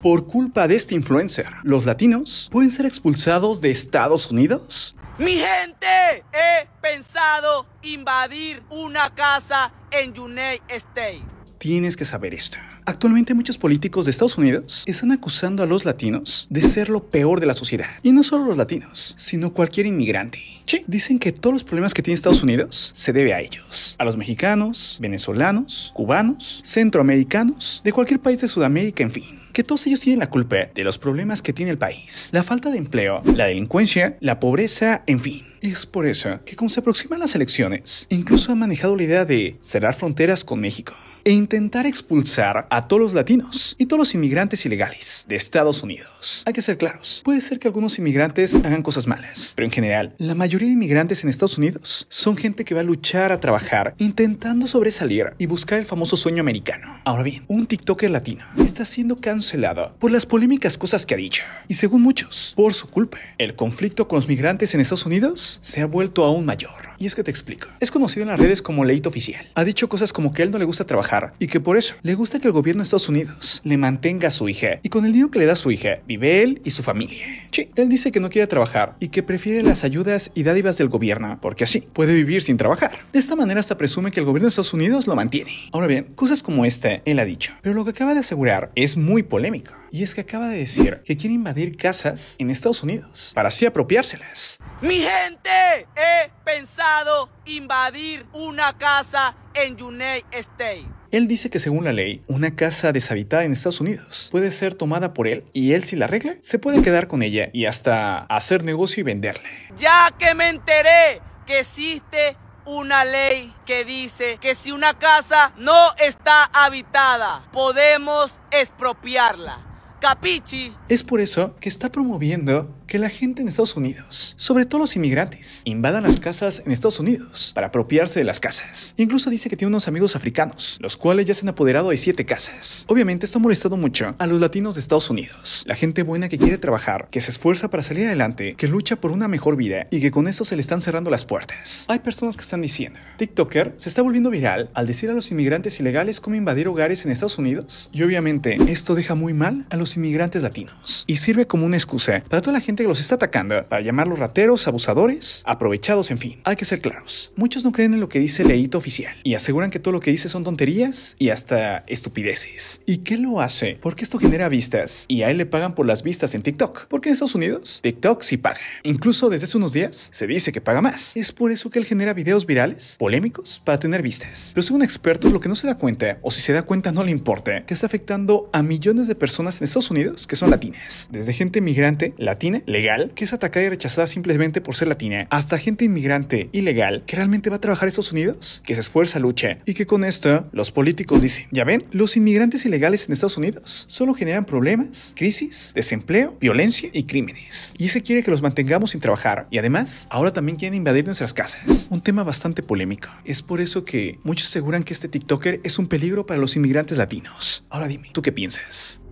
Por culpa de este influencer, ¿los latinos pueden ser expulsados de Estados Unidos? Mi gente, he pensado invadir una casa en United State. Tienes que saber esto. Actualmente muchos políticos de Estados Unidos están acusando a los latinos de ser lo peor de la sociedad. Y no solo los latinos, sino cualquier inmigrante. Dicen que todos los problemas que tiene Estados Unidos se debe a ellos. A los mexicanos, venezolanos, cubanos, centroamericanos, de cualquier país de Sudamérica, en fin que todos ellos tienen la culpa de los problemas que tiene el país, la falta de empleo, la delincuencia, la pobreza, en fin. Es por eso que como se aproximan las elecciones, incluso han manejado la idea de cerrar fronteras con México e intentar expulsar a a todos los latinos y todos los inmigrantes ilegales de Estados Unidos. Hay que ser claros, puede ser que algunos inmigrantes hagan cosas malas, pero en general, la mayoría de inmigrantes en Estados Unidos son gente que va a luchar a trabajar, intentando sobresalir y buscar el famoso sueño americano. Ahora bien, un TikToker latino está siendo cancelado por las polémicas cosas que ha dicho. Y según muchos, por su culpa, el conflicto con los migrantes en Estados Unidos se ha vuelto aún mayor. Y es que te explico. Es conocido en las redes como Leito Oficial. Ha dicho cosas como que a él no le gusta trabajar y que por eso le gusta que el gobierno gobierno de Estados Unidos le mantenga a su hija y con el dinero que le da su hija vive él y su familia. Sí, él dice que no quiere trabajar y que prefiere las ayudas y dádivas del gobierno porque así puede vivir sin trabajar. De esta manera hasta presume que el gobierno de Estados Unidos lo mantiene. Ahora bien, cosas como esta él ha dicho, pero lo que acaba de asegurar es muy polémico y es que acaba de decir que quiere invadir casas en Estados Unidos para así apropiárselas. Mi gente, he pensado invadir una casa en United State. Él dice que según la ley, una casa deshabitada en Estados Unidos puede ser tomada por él y él si la arregla, se puede quedar con ella y hasta hacer negocio y venderle. Ya que me enteré que existe una ley que dice que si una casa no está habitada, podemos expropiarla. Capichi. Es por eso que está promoviendo que la gente en Estados Unidos, sobre todo los inmigrantes, invadan las casas en Estados Unidos para apropiarse de las casas. Incluso dice que tiene unos amigos africanos, los cuales ya se han apoderado de siete casas. Obviamente esto ha molestado mucho a los latinos de Estados Unidos, la gente buena que quiere trabajar, que se esfuerza para salir adelante, que lucha por una mejor vida y que con esto se le están cerrando las puertas. Hay personas que están diciendo, TikToker se está volviendo viral al decir a los inmigrantes ilegales cómo invadir hogares en Estados Unidos. Y obviamente esto deja muy mal a los inmigrantes latinos y sirve como una excusa para toda la gente que los está atacando, para llamarlos rateros, abusadores, aprovechados, en fin. Hay que ser claros. Muchos no creen en lo que dice el edito oficial y aseguran que todo lo que dice son tonterías y hasta estupideces. ¿Y qué lo hace? Porque esto genera vistas y a él le pagan por las vistas en TikTok. Porque en Estados Unidos TikTok sí paga. Incluso desde hace unos días se dice que paga más. Es por eso que él genera videos virales, polémicos, para tener vistas. Pero según expertos, lo que no se da cuenta, o si se da cuenta no le importa, que está afectando a millones de personas en Estados Estados Unidos que son latinas. Desde gente inmigrante latina, legal, que es atacada y rechazada simplemente por ser latina, hasta gente inmigrante ilegal que realmente va a trabajar en Estados Unidos, que se esfuerza, lucha y que con esto los políticos dicen, ya ven, los inmigrantes ilegales en Estados Unidos solo generan problemas, crisis, desempleo, violencia y crímenes. Y ese quiere que los mantengamos sin trabajar. Y además, ahora también quieren invadir nuestras casas. Un tema bastante polémico. Es por eso que muchos aseguran que este TikToker es un peligro para los inmigrantes latinos. Ahora dime, ¿tú qué piensas?